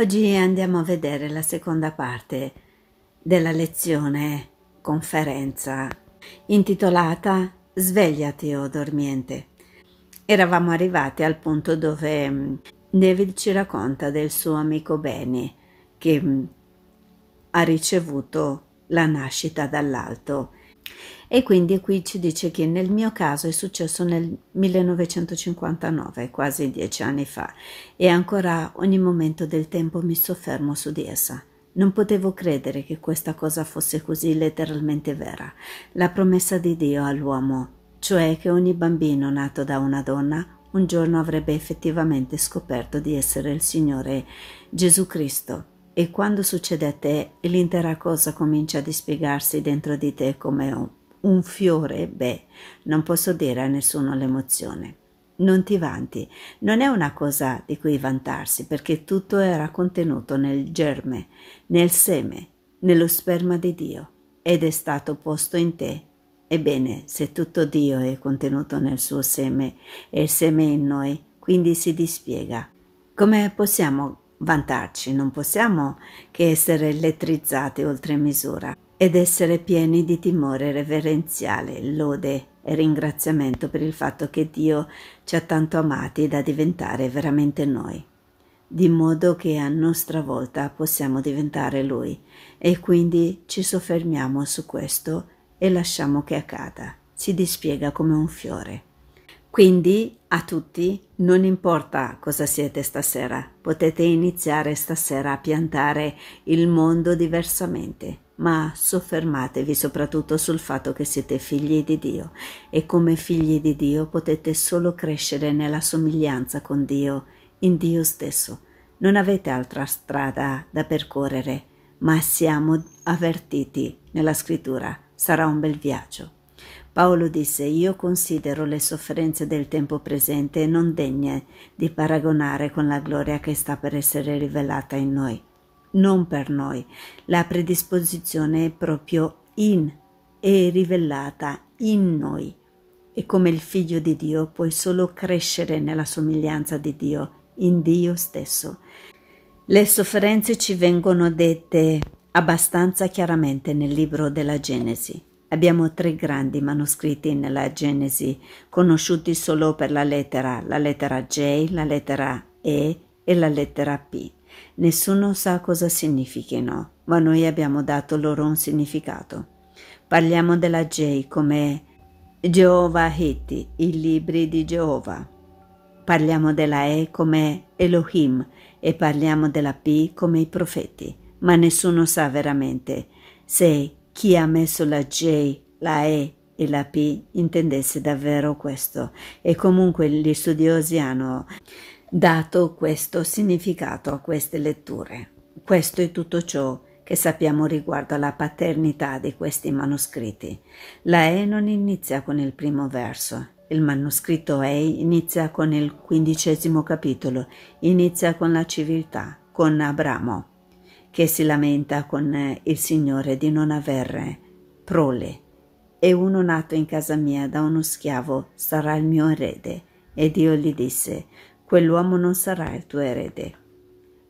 Oggi andiamo a vedere la seconda parte della lezione conferenza intitolata Svegliati o dormiente. Eravamo arrivati al punto dove mm, David ci racconta del suo amico Benny che mm, ha ricevuto la nascita dall'alto e quindi qui ci dice che nel mio caso è successo nel 1959, quasi dieci anni fa, e ancora ogni momento del tempo mi soffermo su di essa. Non potevo credere che questa cosa fosse così letteralmente vera, la promessa di Dio all'uomo, cioè che ogni bambino nato da una donna un giorno avrebbe effettivamente scoperto di essere il Signore Gesù Cristo e quando succede a te, l'intera cosa comincia a dispiegarsi dentro di te come un, fiore, beh, non posso dire a nessuno l'emozione. Non ti vanti, non è una cosa di cui vantarsi, perché tutto era contenuto nel germe, nel seme, nello sperma di Dio, ed è stato posto in te Ebbene, se tutto Dio è contenuto nel suo seme e il seme in noi, quindi si dispiega, come possiamo vantarci, non possiamo che essere elettrizzati oltre misura ed essere pieni di timore reverenziale, lode e ringraziamento per il fatto che Dio ci ha tanto amati da diventare veramente noi, di modo che a nostra volta possiamo diventare Lui e quindi ci soffermiamo su questo e lasciamo che accada, si dispiega come un fiore. Quindi a tutti non importa cosa siete stasera, potete iniziare stasera a piantare il mondo diversamente, ma soffermatevi soprattutto sul fatto che siete figli di Dio e come figli di Dio potete solo crescere nella somiglianza con Dio, in Dio stesso. Non avete altra strada da percorrere, ma siamo avvertiti nella scrittura. Sarà un bel viaggio. Paolo disse Io considero le sofferenze del tempo presente non degne di paragonare con la gloria che sta per essere rivelata in noi. Non per noi. La predisposizione è proprio in, e rivelata in noi. E come il figlio di Dio puoi solo crescere nella somiglianza di Dio, in Dio stesso. Le sofferenze ci vengono dette abbastanza chiaramente nel libro della Genesi. Abbiamo tre grandi manoscritti nella Genesi, conosciuti solo per la lettera, la lettera J, la lettera E e la lettera P. Nessuno sa cosa significhino, ma noi abbiamo dato loro un significato. Parliamo della J come Jehovah Hitti, i libri di Geova. Parliamo della E come Elohim e parliamo della P come i profeti, ma nessuno sa veramente se chi ha messo la J, la E e la P intendesse davvero questo e comunque gli studiosi hanno dato questo significato a queste letture. Questo è tutto ciò che sappiamo riguardo alla paternità di questi manoscritti. La E non inizia con il primo verso. Il manoscritto E inizia con il quindicesimo capitolo, inizia con la civiltà, con Abramo che si lamenta con eh, il Signore di non aver eh, prole. E uno nato in casa mia da uno schiavo sarà il mio erede. E Dio gli disse, quell'uomo non sarà il tuo erede,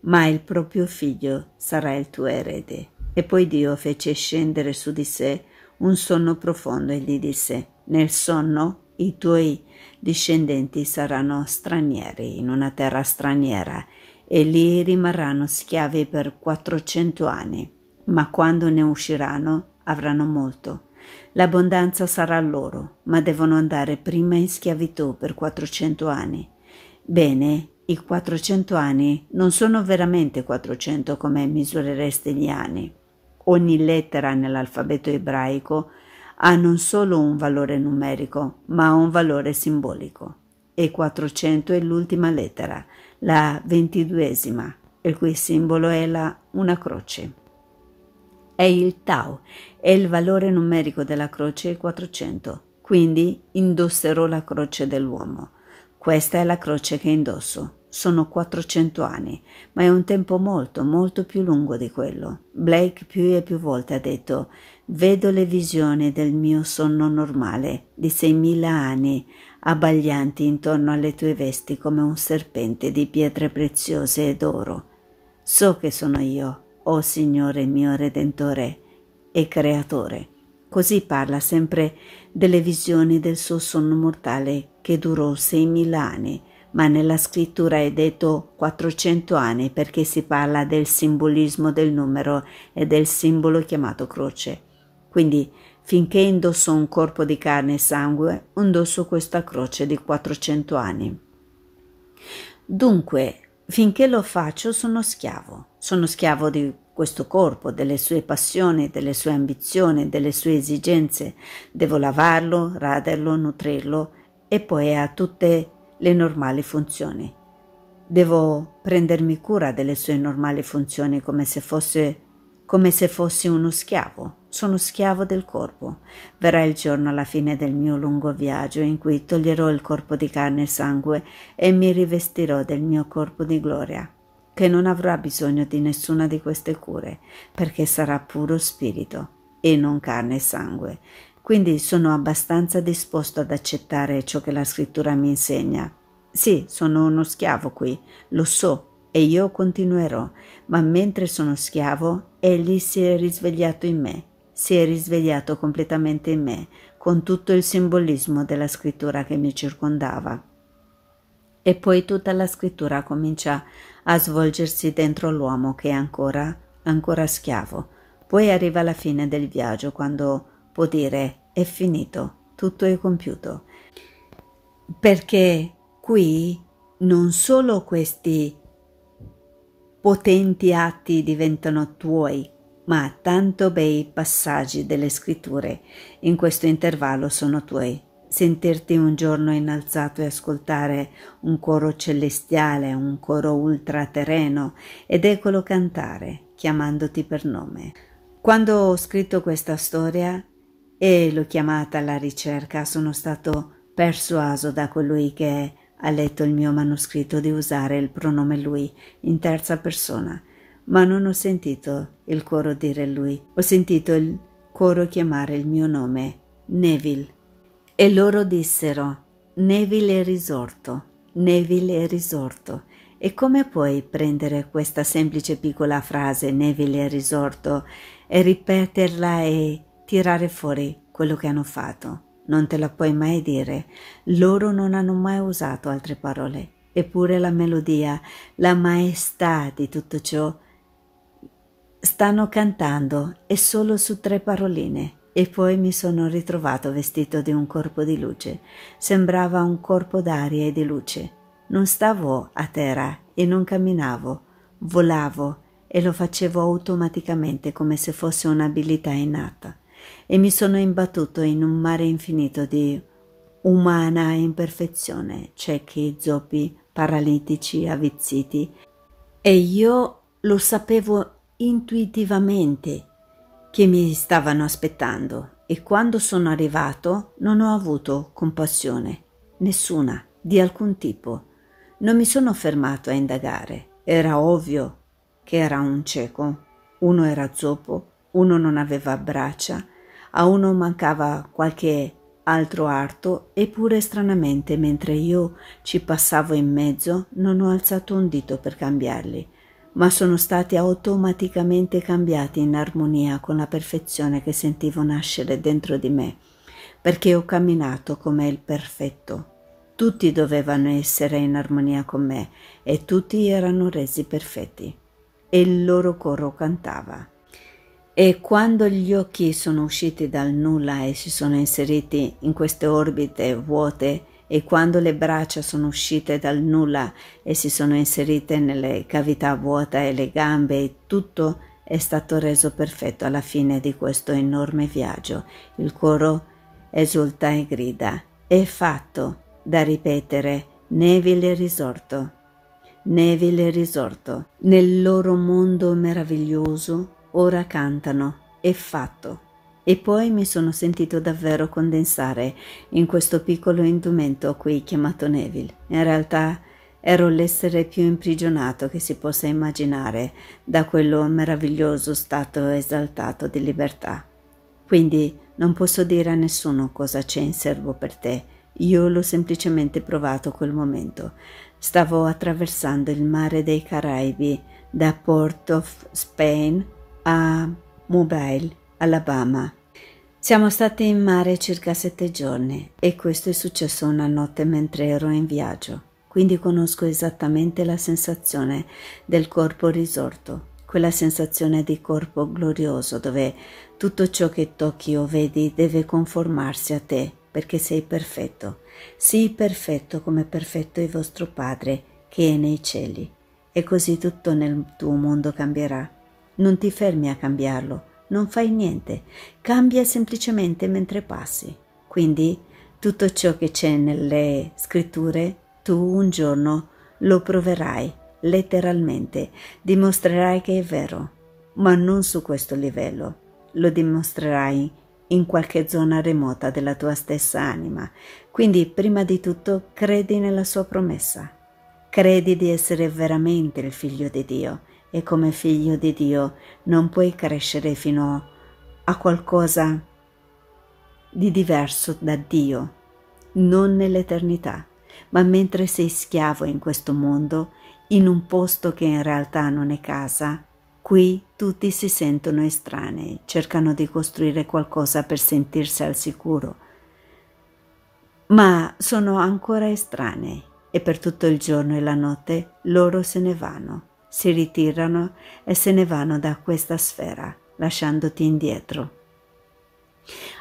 ma il proprio figlio sarà il tuo erede. E poi Dio fece scendere su di sé un sonno profondo e gli disse, nel sonno i tuoi discendenti saranno stranieri in una terra straniera e lì rimarranno schiavi per 400 anni, ma quando ne usciranno avranno molto. L'abbondanza sarà loro, ma devono andare prima in schiavitù per 400 anni. Bene, i 400 anni non sono veramente 400 come misurereste gli anni. Ogni lettera nell'alfabeto ebraico ha non solo un valore numerico, ma un valore simbolico. E 400 è l'ultima lettera, la ventiduesima, il cui simbolo è la, una croce. È il tau, è il valore numerico della croce, il 400. Quindi indosserò la croce dell'uomo. Questa è la croce che indosso. Sono 400 anni, ma è un tempo molto, molto più lungo di quello. Blake più e più volte ha detto Vedo le visioni del mio sonno normale di 6.000 anni abbaglianti intorno alle tue vesti come un serpente di pietre preziose ed oro. So che sono io, o oh Signore mio Redentore e Creatore. Così parla sempre delle visioni del suo sonno mortale che durò 6.000 anni, ma nella scrittura è detto 400 anni perché si parla del simbolismo del numero e del simbolo chiamato croce. Quindi Finché indossò un corpo di carne e sangue, indossò questa croce di 400 anni. Dunque, finché lo faccio sono schiavo, sono schiavo di questo corpo, delle sue passioni, delle sue ambizioni, delle sue esigenze. Devo lavarlo, raderlo, nutrirlo e poi ha tutte le normali funzioni. Devo prendermi cura delle sue normali funzioni come se fosse come se fossi uno schiavo. Sono schiavo del corpo. Verrà il giorno alla fine del mio lungo viaggio in cui toglierò il corpo di carne e sangue e mi rivestirò del mio corpo di gloria, che non avrà bisogno di nessuna di queste cure, perché sarà puro spirito e non carne e sangue. Quindi sono abbastanza disposto ad accettare ciò che la scrittura mi insegna. Sì, sono uno schiavo qui, lo so, e io continuerò, ma mentre sono schiavo, egli si è risvegliato in me, si è risvegliato completamente in me, con tutto il simbolismo della scrittura che mi circondava. E poi tutta la scrittura comincia a svolgersi dentro l'uomo che è ancora, ancora schiavo. Poi arriva la fine del viaggio quando può dire è finito, tutto è compiuto. Perché qui non solo questi potenti atti diventano tuoi, ma tanto bei passaggi delle scritture in questo intervallo sono tuoi. Sentirti un giorno innalzato e ascoltare un coro celestiale, un coro ultraterreno ed eccolo cantare, chiamandoti per nome. Quando ho scritto questa storia e l'ho chiamata alla ricerca, sono stato persuaso da colui che ha letto il mio manoscritto di usare il pronome lui in terza persona, ma non ho sentito il coro dire lui, ho sentito il coro chiamare il mio nome, Neville. E loro dissero, Neville è risorto, Neville è risorto. E come puoi prendere questa semplice piccola frase, Neville è risorto, e ripeterla e tirare fuori quello che hanno fatto? Non te la puoi mai dire. Loro non hanno mai usato altre parole. Eppure la melodia, la maestà di tutto ciò, stanno cantando e solo su tre paroline. E poi mi sono ritrovato vestito di un corpo di luce. Sembrava un corpo d'aria e di luce. Non stavo a terra e non camminavo, volavo e lo facevo automaticamente come se fosse un'abilità innata e mi sono imbattuto in un mare infinito di umana imperfezione, ciechi, zoppi, paralitici, avvizziti. E io lo sapevo intuitivamente che mi stavano aspettando e quando sono arrivato non ho avuto compassione, nessuna, di alcun tipo. Non mi sono fermato a indagare, era ovvio che era un cieco, uno era zoppo, uno non aveva braccia, a uno mancava qualche altro arto, eppure stranamente mentre io ci passavo in mezzo non ho alzato un dito per cambiarli, ma sono stati automaticamente cambiati in armonia con la perfezione che sentivo nascere dentro di me, perché ho camminato come il perfetto. Tutti dovevano essere in armonia con me e tutti erano resi perfetti. E il loro coro cantava. E quando gli occhi sono usciti dal nulla e si sono inseriti in queste orbite vuote, e quando le braccia sono uscite dal nulla e si sono inserite nelle cavità vuote e le gambe e tutto è stato reso perfetto alla fine di questo enorme viaggio. Il coro esulta e grida: È fatto! Da ripetere, Neville risorto. Neville risorto. Nel loro mondo meraviglioso ora cantano, è fatto. E poi mi sono sentito davvero condensare in questo piccolo indumento qui chiamato Neville. In realtà ero l'essere più imprigionato che si possa immaginare da quello meraviglioso stato esaltato di libertà. Quindi non posso dire a nessuno cosa c'è in serbo per te. Io l'ho semplicemente provato quel momento. Stavo attraversando il mare dei Caraibi da Port of Spain a Mobile, Alabama. Siamo stati in mare circa sette giorni e questo è successo una notte mentre ero in viaggio, quindi conosco esattamente la sensazione del corpo risorto, quella sensazione di corpo glorioso dove tutto ciò che tocchi o vedi deve conformarsi a te perché sei perfetto, sii perfetto come perfetto il vostro Padre che è nei cieli. E così tutto nel tuo mondo cambierà non ti fermi a cambiarlo, non fai niente, cambia semplicemente mentre passi. Quindi tutto ciò che c'è nelle scritture, tu un giorno lo proverai letteralmente, dimostrerai che è vero, ma non su questo livello, lo dimostrerai in qualche zona remota della tua stessa anima. Quindi prima di tutto credi nella sua promessa, credi di essere veramente il figlio di Dio e come figlio di Dio non puoi crescere fino a qualcosa di diverso da Dio, non nell'eternità, ma mentre sei schiavo in questo mondo, in un posto che in realtà non è casa, qui tutti si sentono estranei, cercano di costruire qualcosa per sentirsi al sicuro, ma sono ancora estranei e per tutto il giorno e la notte loro se ne vanno si ritirano e se ne vanno da questa sfera, lasciandoti indietro.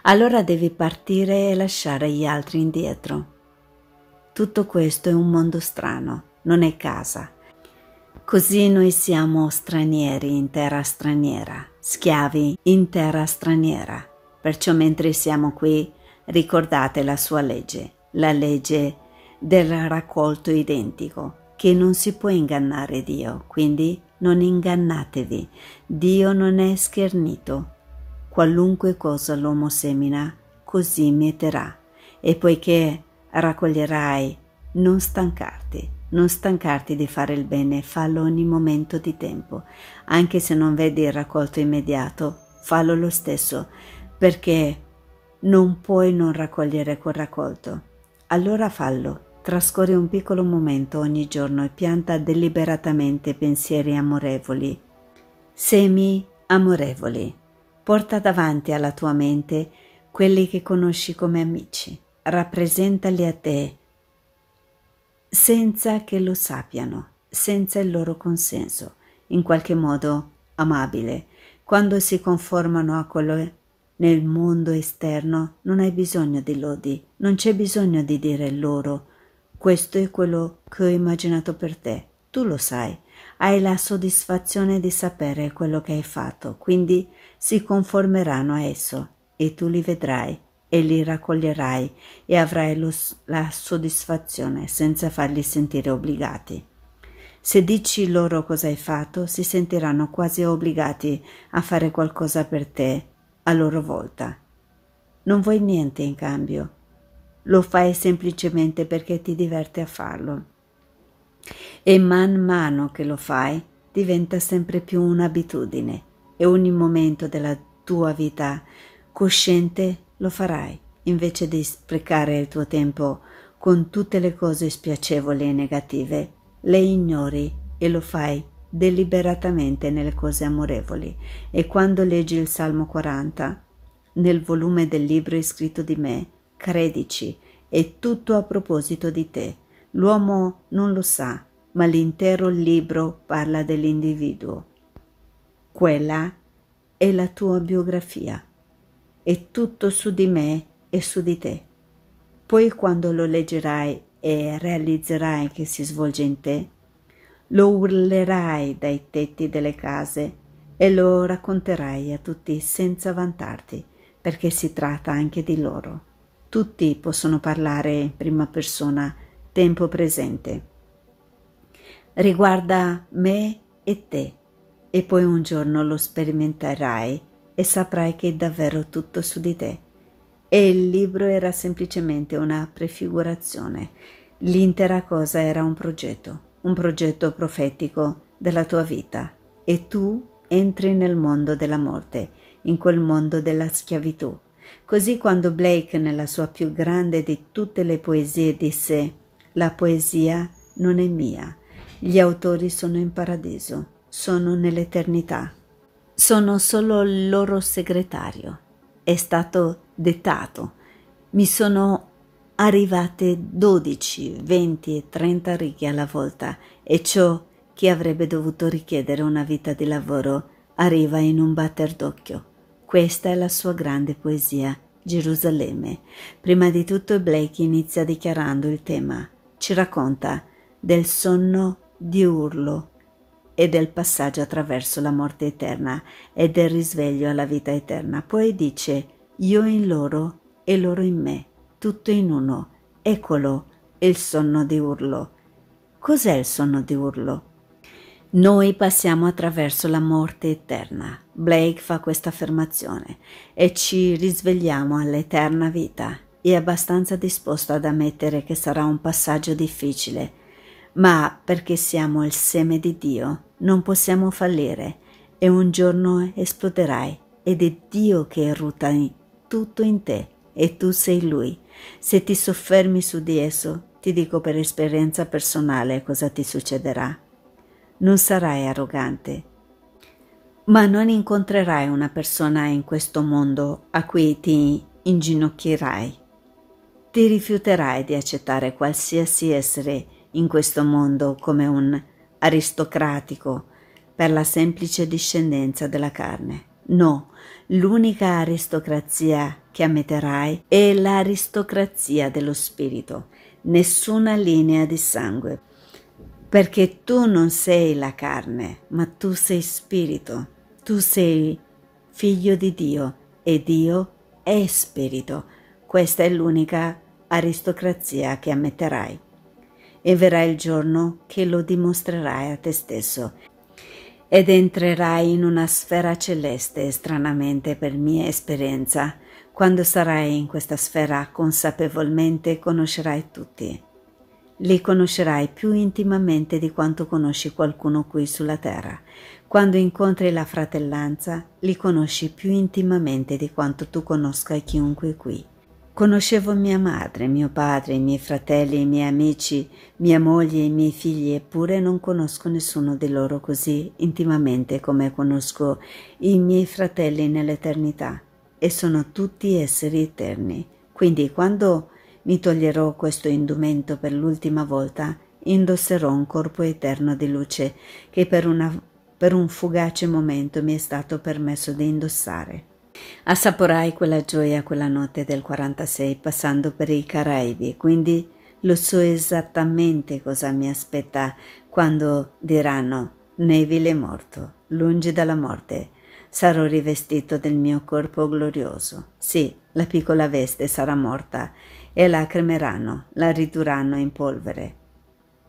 Allora devi partire e lasciare gli altri indietro. Tutto questo è un mondo strano, non è casa. Così noi siamo stranieri in terra straniera, schiavi in terra straniera. Perciò mentre siamo qui ricordate la sua legge, la legge del raccolto identico, che non si può ingannare Dio, quindi non ingannatevi, Dio non è schernito. Qualunque cosa l'uomo semina, così mieterà. E poiché raccoglierai, non stancarti. Non stancarti di fare il bene, fallo ogni momento di tempo. Anche se non vedi il raccolto immediato, fallo lo stesso, perché non puoi non raccogliere quel raccolto. Allora fallo trascorre un piccolo momento ogni giorno e pianta deliberatamente pensieri amorevoli, semi amorevoli. Porta davanti alla tua mente quelli che conosci come amici, rappresentali a te senza che lo sappiano, senza il loro consenso, in qualche modo amabile. Quando si conformano a quello nel mondo esterno non hai bisogno di lodi, non c'è bisogno di dire loro questo è quello che ho immaginato per te. Tu lo sai. Hai la soddisfazione di sapere quello che hai fatto, quindi si conformeranno a esso e tu li vedrai e li raccoglierai e avrai lo, la soddisfazione senza farli sentire obbligati. Se dici loro cosa hai fatto, si sentiranno quasi obbligati a fare qualcosa per te a loro volta. Non vuoi niente in cambio, lo fai semplicemente perché ti diverte a farlo. E man mano che lo fai diventa sempre più un'abitudine e ogni momento della tua vita cosciente lo farai invece di sprecare il tuo tempo con tutte le cose spiacevoli e negative, le ignori e lo fai deliberatamente nelle cose amorevoli. E quando leggi il Salmo 40, nel volume del libro iscritto di me, Credici, è tutto a proposito di te. L'uomo non lo sa, ma l'intero libro parla dell'individuo. Quella è la tua biografia. È tutto su di me e su di te. Poi quando lo leggerai e realizzerai che si svolge in te, lo urlerai dai tetti delle case e lo racconterai a tutti senza vantarti, perché si tratta anche di loro. Tutti possono parlare in prima persona, tempo presente. Riguarda me e te e poi un giorno lo sperimenterai e saprai che è davvero tutto su di te. E il libro era semplicemente una prefigurazione. L'intera cosa era un progetto, un progetto profetico della tua vita. E tu entri nel mondo della morte, in quel mondo della schiavitù, Così quando Blake nella sua più grande di tutte le poesie disse La poesia non è mia, gli autori sono in paradiso, sono nell'eternità. Sono solo il loro segretario. È stato dettato. Mi sono arrivate 12, 20 e 30 righe alla volta e ciò che avrebbe dovuto richiedere una vita di lavoro arriva in un batter d'occhio. Questa è la sua grande poesia, Gerusalemme. Prima di tutto Blake inizia dichiarando il tema. Ci racconta del sonno diurlo e del passaggio attraverso la morte eterna e del risveglio alla vita eterna. Poi dice io in loro e loro in me, tutto in uno. Eccolo il sonno diurlo. Cos'è il sonno diurlo? Noi passiamo attraverso la morte eterna, Blake fa questa affermazione, e ci risvegliamo all'eterna vita. È abbastanza disposto ad ammettere che sarà un passaggio difficile, ma perché siamo il seme di Dio, non possiamo fallire e un giorno esploderai ed è Dio che eruta tutto in te e tu sei Lui. Se ti soffermi su di esso, ti dico per esperienza personale cosa ti succederà non sarai arrogante, ma non incontrerai una persona in questo mondo a cui ti inginocchierai. Ti rifiuterai di accettare qualsiasi essere in questo mondo come un aristocratico per la semplice discendenza della carne. No, l'unica aristocrazia che ammetterai è l'aristocrazia dello spirito, nessuna linea di sangue perché tu non sei la carne, ma tu sei spirito, tu sei figlio di Dio e Dio è spirito. Questa è l'unica aristocrazia che ammetterai. E verrà il giorno che lo dimostrerai a te stesso ed entrerai in una sfera celeste stranamente per mia esperienza. Quando sarai in questa sfera consapevolmente conoscerai tutti li conoscerai più intimamente di quanto conosci qualcuno qui sulla terra. Quando incontri la fratellanza, li conosci più intimamente di quanto tu conosca chiunque qui. Conoscevo mia madre, mio padre, i miei fratelli, i miei amici, mia moglie, i miei figli, eppure non conosco nessuno di loro così intimamente come conosco i miei fratelli nell'eternità. E sono tutti esseri eterni. Quindi quando mi toglierò questo indumento per l'ultima volta, indosserò un corpo eterno di luce che per, una, per un fugace momento mi è stato permesso di indossare. Assaporai quella gioia quella notte del 46 passando per i Caraibi, quindi lo so esattamente cosa mi aspetta quando diranno Neville è morto, lungi dalla morte. Sarò rivestito del mio corpo glorioso. Sì, la piccola veste sarà morta e la cremeranno, la ridurranno in polvere.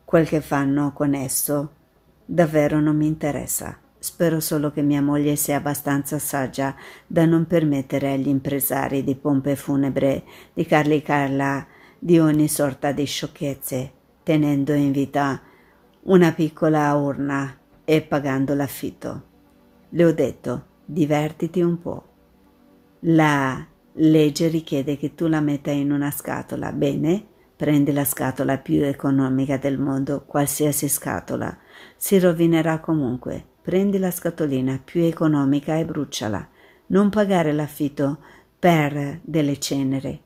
Quel che fanno con esso davvero non mi interessa. Spero solo che mia moglie sia abbastanza saggia da non permettere agli impresari di pompe funebre di caricarla di ogni sorta di sciocchezze, tenendo in vita una piccola urna e pagando l'affitto. Le ho detto, divertiti un po'. La Legge richiede che tu la metta in una scatola, bene? Prendi la scatola più economica del mondo, qualsiasi scatola. Si rovinerà comunque. Prendi la scatolina più economica e bruciala. Non pagare l'affitto per delle cenere.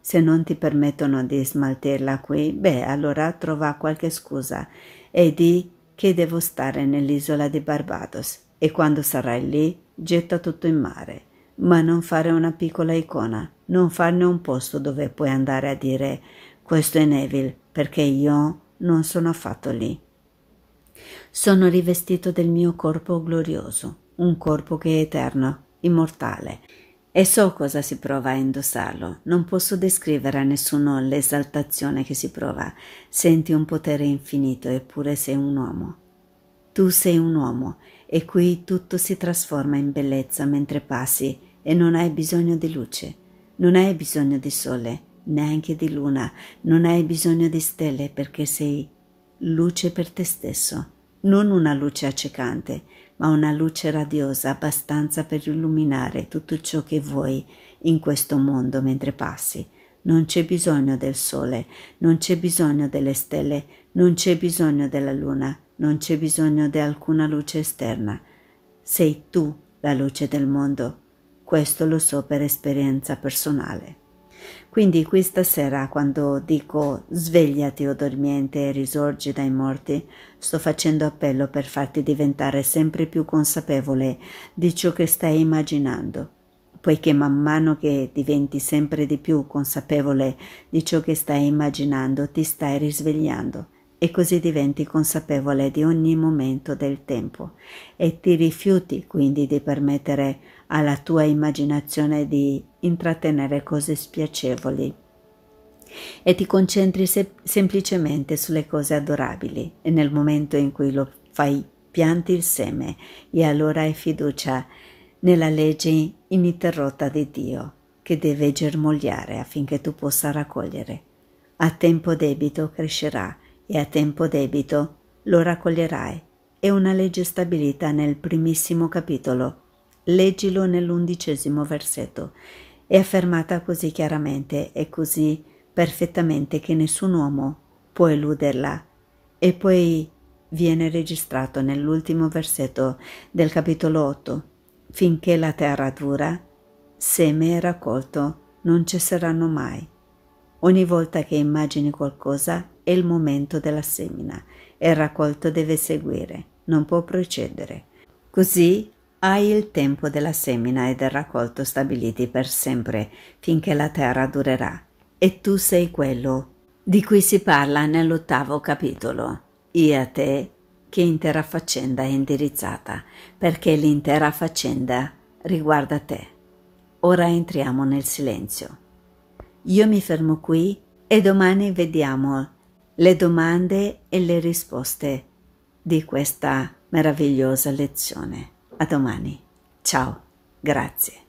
Se non ti permettono di smaltirla qui, beh, allora trova qualche scusa e di che devo stare nell'isola di Barbados e quando sarai lì getta tutto in mare ma non fare una piccola icona, non farne un posto dove puoi andare a dire questo è Neville, perché io non sono affatto lì. Sono rivestito del mio corpo glorioso, un corpo che è eterno, immortale. E so cosa si prova a indossarlo. Non posso descrivere a nessuno l'esaltazione che si prova. Senti un potere infinito, eppure sei un uomo. Tu sei un uomo e qui tutto si trasforma in bellezza mentre passi e non hai bisogno di luce, non hai bisogno di sole, neanche di luna, non hai bisogno di stelle perché sei luce per te stesso, non una luce accecante, ma una luce radiosa abbastanza per illuminare tutto ciò che vuoi in questo mondo mentre passi. Non c'è bisogno del sole, non c'è bisogno delle stelle, non c'è bisogno della luna, non c'è bisogno di alcuna luce esterna. Sei tu la luce del mondo. Questo lo so per esperienza personale. Quindi qui stasera quando dico svegliati o dormiente e risorgi dai morti, sto facendo appello per farti diventare sempre più consapevole di ciò che stai immaginando, poiché man mano che diventi sempre di più consapevole di ciò che stai immaginando ti stai risvegliando e così diventi consapevole di ogni momento del tempo e ti rifiuti quindi di permettere alla tua immaginazione di intrattenere cose spiacevoli e ti concentri se- semplicemente sulle cose adorabili e nel momento in cui lo fai pianti il seme e allora hai fiducia nella legge ininterrotta di Dio che deve germogliare affinché tu possa raccogliere. A tempo debito crescerà e a tempo debito lo raccoglierai. È una legge stabilita nel primissimo capitolo. Leggilo nell'undicesimo versetto. È affermata così chiaramente e così perfettamente che nessun uomo può eluderla. E poi viene registrato nell'ultimo versetto del capitolo 8. Finché la terra dura, seme e raccolto non cesseranno mai. Ogni volta che immagini qualcosa, è il momento della semina e il raccolto deve seguire, non può procedere. Così hai il tempo della semina e del raccolto stabiliti per sempre, finché la terra durerà. E tu sei quello di cui si parla nell'ottavo capitolo. Io a te, che intera faccenda è indirizzata, perché l'intera faccenda riguarda te. Ora entriamo nel silenzio. Io mi fermo qui e domani vediamo le domande e le risposte di questa meravigliosa lezione. A domani. Ciao, grazie.